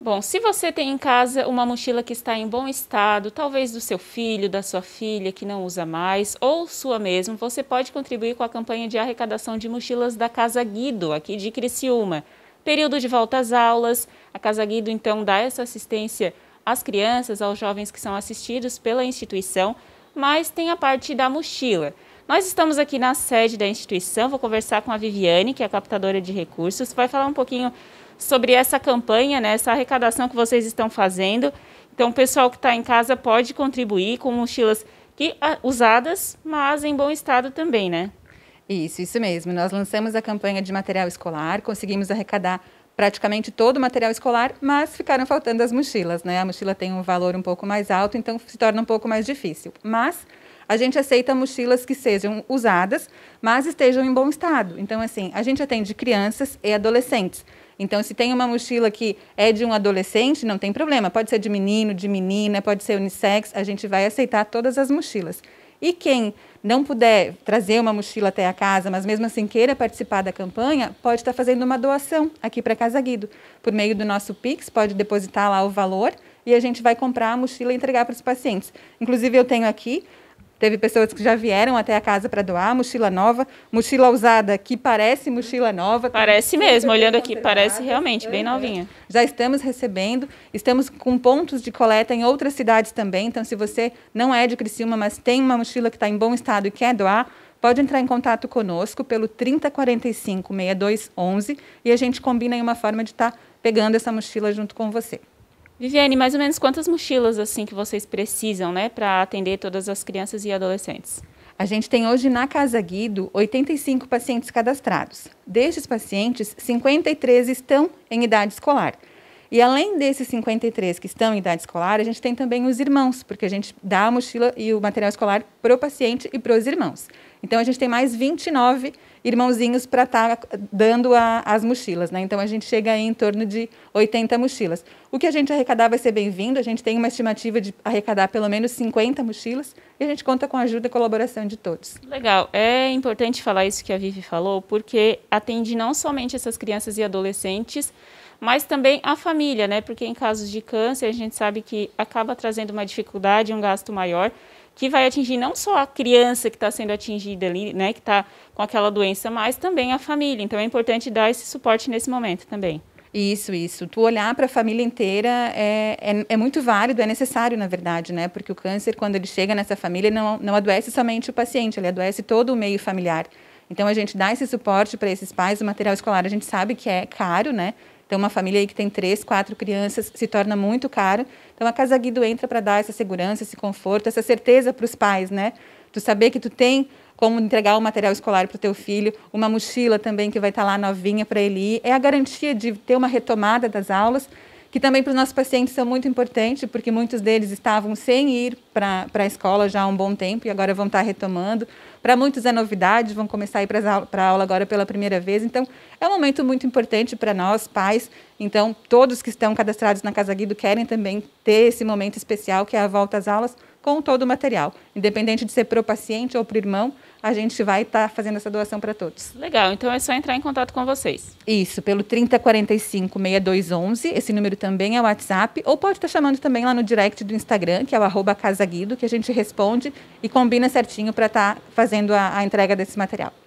Bom, se você tem em casa uma mochila que está em bom estado, talvez do seu filho, da sua filha que não usa mais, ou sua mesmo, você pode contribuir com a campanha de arrecadação de mochilas da Casa Guido, aqui de Criciúma. Período de volta às aulas, a Casa Guido então dá essa assistência às crianças, aos jovens que são assistidos pela instituição, mas tem a parte da mochila. Nós estamos aqui na sede da instituição, vou conversar com a Viviane, que é a captadora de recursos, vai falar um pouquinho sobre essa campanha, né, essa arrecadação que vocês estão fazendo. Então, o pessoal que está em casa pode contribuir com mochilas que, ah, usadas, mas em bom estado também, né? Isso, isso mesmo. Nós lançamos a campanha de material escolar, conseguimos arrecadar praticamente todo o material escolar, mas ficaram faltando as mochilas, né? A mochila tem um valor um pouco mais alto, então se torna um pouco mais difícil. Mas a gente aceita mochilas que sejam usadas, mas estejam em bom estado. Então, assim, a gente atende crianças e adolescentes. Então, se tem uma mochila que é de um adolescente, não tem problema. Pode ser de menino, de menina, pode ser unissex, a gente vai aceitar todas as mochilas. E quem não puder trazer uma mochila até a casa, mas mesmo assim queira participar da campanha, pode estar fazendo uma doação aqui para Casa Guido. Por meio do nosso Pix, pode depositar lá o valor e a gente vai comprar a mochila e entregar para os pacientes. Inclusive, eu tenho aqui Teve pessoas que já vieram até a casa para doar mochila nova, mochila usada que parece mochila nova. Tá parece mesmo, olhando aqui, parece realmente bem novinha. Já estamos recebendo, estamos com pontos de coleta em outras cidades também. Então, se você não é de Criciúma, mas tem uma mochila que está em bom estado e quer doar, pode entrar em contato conosco pelo 3045 6211 e a gente combina aí uma forma de estar tá pegando essa mochila junto com você. Viviane, mais ou menos quantas mochilas assim que vocês precisam, né, para atender todas as crianças e adolescentes? A gente tem hoje na Casa Guido 85 pacientes cadastrados. Destes pacientes, 53 estão em idade escolar. E além desses 53 que estão em idade escolar, a gente tem também os irmãos, porque a gente dá a mochila e o material escolar para o paciente e para os irmãos. Então a gente tem mais 29 irmãozinhos para estar tá dando a, as mochilas, né? Então a gente chega aí em torno de 80 mochilas. O que a gente arrecadar vai ser bem-vindo, a gente tem uma estimativa de arrecadar pelo menos 50 mochilas e a gente conta com a ajuda e colaboração de todos. Legal, é importante falar isso que a Vivi falou, porque atende não somente essas crianças e adolescentes, mas também a família, né? Porque em casos de câncer a gente sabe que acaba trazendo uma dificuldade, um gasto maior que vai atingir não só a criança que está sendo atingida ali, né, que está com aquela doença, mas também a família. Então é importante dar esse suporte nesse momento também. Isso, isso. Tu olhar para a família inteira é, é, é, muito válido, é necessário, na verdade, né? Porque o câncer, quando ele chega nessa família, não, não adoece somente o paciente, ele adoece todo o meio familiar. Então, a gente dá esse suporte para esses pais, o material escolar a gente sabe que é caro, né? Então, uma família aí que tem três, quatro crianças se torna muito caro. Então, a Casa Guido entra para dar essa segurança, esse conforto, essa certeza para os pais, né? Tu saber que tu tem como entregar o material escolar para o teu filho, uma mochila também que vai estar tá lá novinha para ele ir. É a garantia de ter uma retomada das aulas que também para os nossos pacientes são muito importantes, porque muitos deles estavam sem ir para a escola já há um bom tempo e agora vão estar tá retomando. Para muitos é novidade, vão começar a ir para a aula agora pela primeira vez. Então, é um momento muito importante para nós, pais. Então, todos que estão cadastrados na Casa Guido querem também ter esse momento especial, que é a volta às aulas, com todo o material. Independente de ser para o paciente ou para o irmão, a gente vai estar tá fazendo essa doação para todos. Legal, então é só entrar em contato com vocês. Isso, pelo 3045-6211, esse número também é o WhatsApp, ou pode estar tá chamando também lá no direct do Instagram, que é o arroba casaguido, que a gente responde e combina certinho para estar tá fazendo a, a entrega desse material.